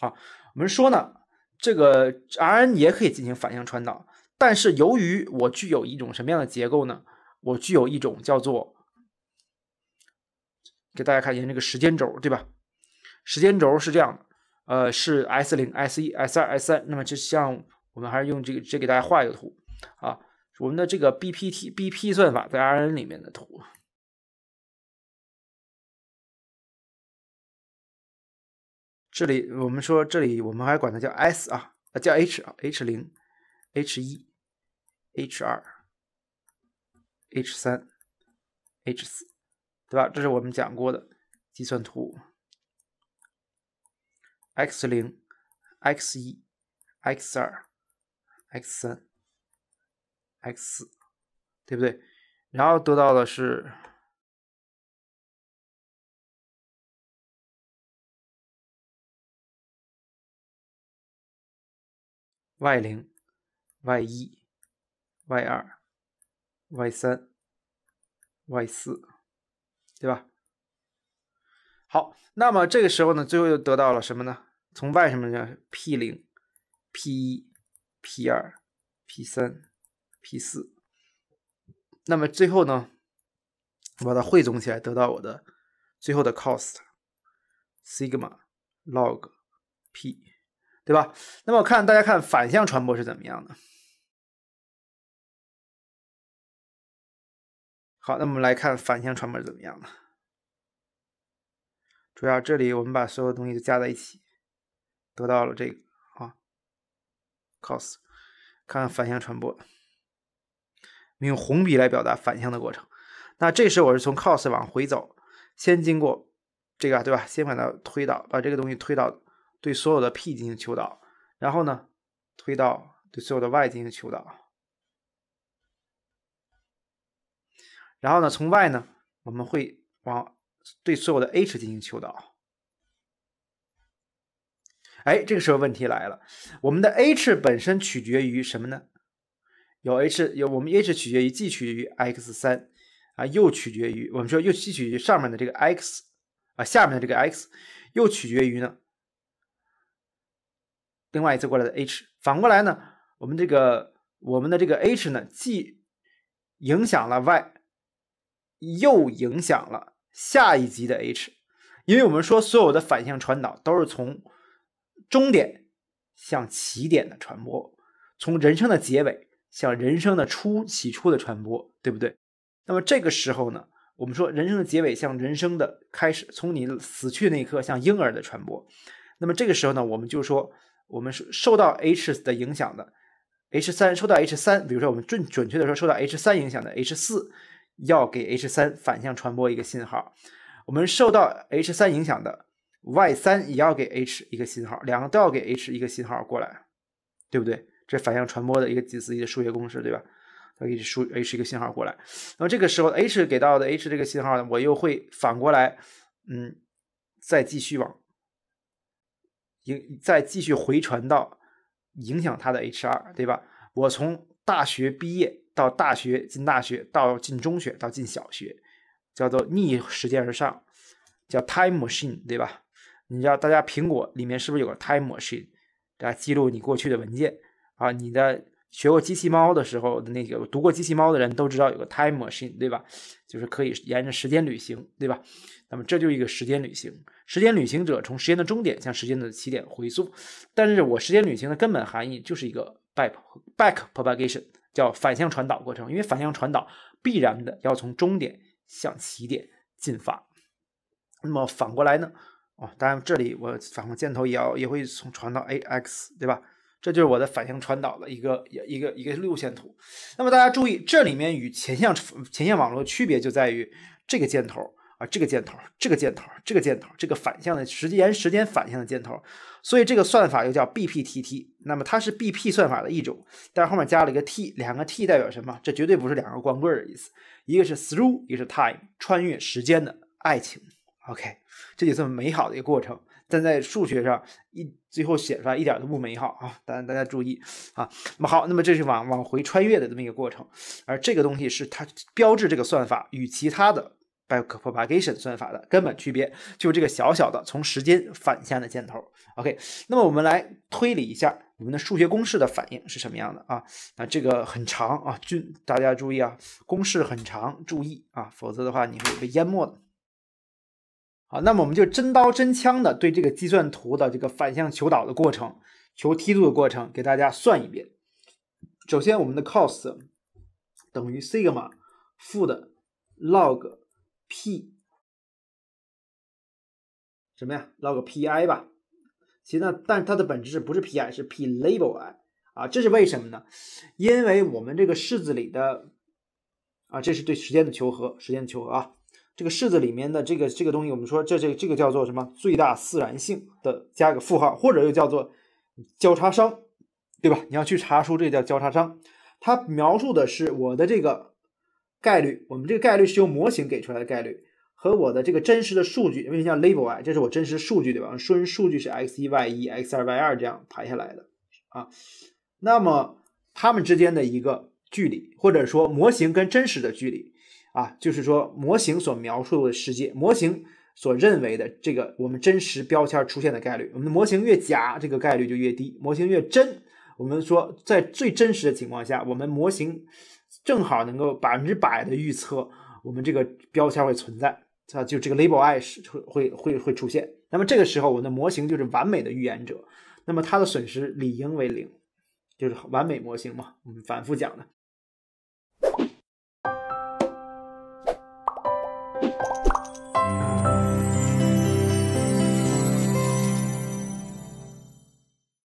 好，我们说呢，这个 RNA 也可以进行反向传导，但是由于我具有一种什么样的结构呢？我具有一种叫做，给大家看一下这个时间轴，对吧？时间轴是这样的，呃，是 S 零、S 一、S 二、S 三。那么就像我们还是用这个，直接给大家画一个图啊。我们的这个 BPTBP 算法在 RN 里面的图，这里我们说这里我们还管它叫 S 啊叫 H 啊 H 零 H 一 H 二 H 三 H 四对吧？这是我们讲过的计算图 X 零 X 一 X 二 X 三。x，对不对？然后得到的是 y 零、y 一、y 二、y 三、y 四，对吧？好，那么这个时候呢，最后又得到了什么呢？从 y 什么的 p 零、p 一、p 二、p 三。p 四，那么最后呢，我把它汇总起来，得到我的最后的 cost sigma log p，对吧？那么看大家看反向传播是怎么样的？好，那么来看反向传播是怎么样的。主要这里我们把所有东西都加在一起，得到了这个啊，cost，看反向传播。用红笔来表达反向的过程。那这时我是从 cos 往回走，先经过这个，对吧？先把它推导，把这个东西推到对所有的 p 进行求导，然后呢，推到对所有的 y 进行求导，然后呢，从 y 呢，我们会往对所有的 h 进行求导。哎，这个时候问题来了，我们的 h 本身取决于什么呢？有 h 有我们 h 取决于既取决于 x 三啊，又取决于我们说又既取决于上面的这个 x 啊，下面的这个 x，又取决于呢另外一次过来的 h。反过来呢，我们这个我们的这个 h 呢，既影响了 y，又影响了下一级的 h，因为我们说所有的反向传导都是从终点向起点的传播，从人生的结尾。像人生的初起初的传播，对不对？那么这个时候呢，我们说人生的结尾像人生的开始，从你死去那一刻像婴儿的传播。那么这个时候呢，我们就说我们是受到 H 的影响的，H 三受到 H 三，比如说我们准准确的说受到 H 三影响的 H 四，要给 H 三反向传播一个信号。我们受到 H 三影响的 Y 三也要给 H 一个信号，两个都要给 H 一个信号过来，对不对？这反向传播的一个几次一的数学公式，对吧？它给输 h 一个信号过来，那么这个时候 h 给到的 h 这个信号呢，我又会反过来，嗯，再继续往影，再继续回传到影响它的 h 二，对吧？我从大学毕业到大学进大学，到进中学到进小学，叫做逆时间而上，叫 time machine，对吧？你知道大家苹果里面是不是有个 time machine，大家记录你过去的文件？啊，你在学过机器猫的时候的那个读过机器猫的人都知道有个 time machine，对吧？就是可以沿着时间旅行，对吧？那么这就是一个时间旅行。时间旅行者从时间的终点向时间的起点回溯，但是我时间旅行的根本含义就是一个 back propagation，叫反向传导过程。因为反向传导必然的要从终点向起点进发。那么反过来呢？哦，当然这里我反过箭头也要也会从传到 ax，对吧？这就是我的反向传导的一个一个一个路线图。那么大家注意，这里面与前向前向网络区别就在于这个箭头啊，这个箭头，这个箭头，这个箭头，这个反向的时间时间反向的箭头。所以这个算法又叫 BPTT。那么它是 BP 算法的一种，但是后面加了一个 T，两个 T 代表什么？这绝对不是两个光棍的意思，一个是 through，一个是 time，穿越时间的爱情。OK，这就这么美好的一个过程。但在数学上一最后写出来一点都不美好啊！但大家注意啊，那么好，那么这是往往回穿越的这么一个过程，而这个东西是它标志这个算法与其他的 back propagation 算法的根本区别，就这个小小的从时间反向的箭头。OK，那么我们来推理一下我们的数学公式的反应是什么样的啊？那这个很长啊，均大家注意啊，公式很长，注意啊，否则的话你会被淹没的。好，那么我们就真刀真枪的对这个计算图的这个反向求导的过程、求梯度的过程，给大家算一遍。首先，我们的 c o s 等于 sigma 负的 log p 什么呀？log pi 吧。其实呢，但它的本质不是 pi，是 p label i 啊。这是为什么呢？因为我们这个式子里的啊，这是对时间的求和，时间的求和啊。这个式子里面的这个这个东西，我们说这这这个叫做什么？最大自然性的加个负号，或者又叫做交叉熵，对吧？你要去查书，这叫交叉熵。它描述的是我的这个概率，我们这个概率是由模型给出来的概率和我的这个真实的数据，因为像叫 label i，这是我真实数据对吧？说数据是 x 一 y 一、x 二 y 二这样排下来的啊。那么它们之间的一个距离，或者说模型跟真实的距离。啊，就是说模型所描述的世界，模型所认为的这个我们真实标签出现的概率，我们的模型越假，这个概率就越低；模型越真，我们说在最真实的情况下，我们模型正好能够百分之百的预测我们这个标签会存在，啊，就这个 label i 是会会会会出现。那么这个时候，我们的模型就是完美的预言者，那么它的损失理应为零，就是完美模型嘛，我们反复讲的。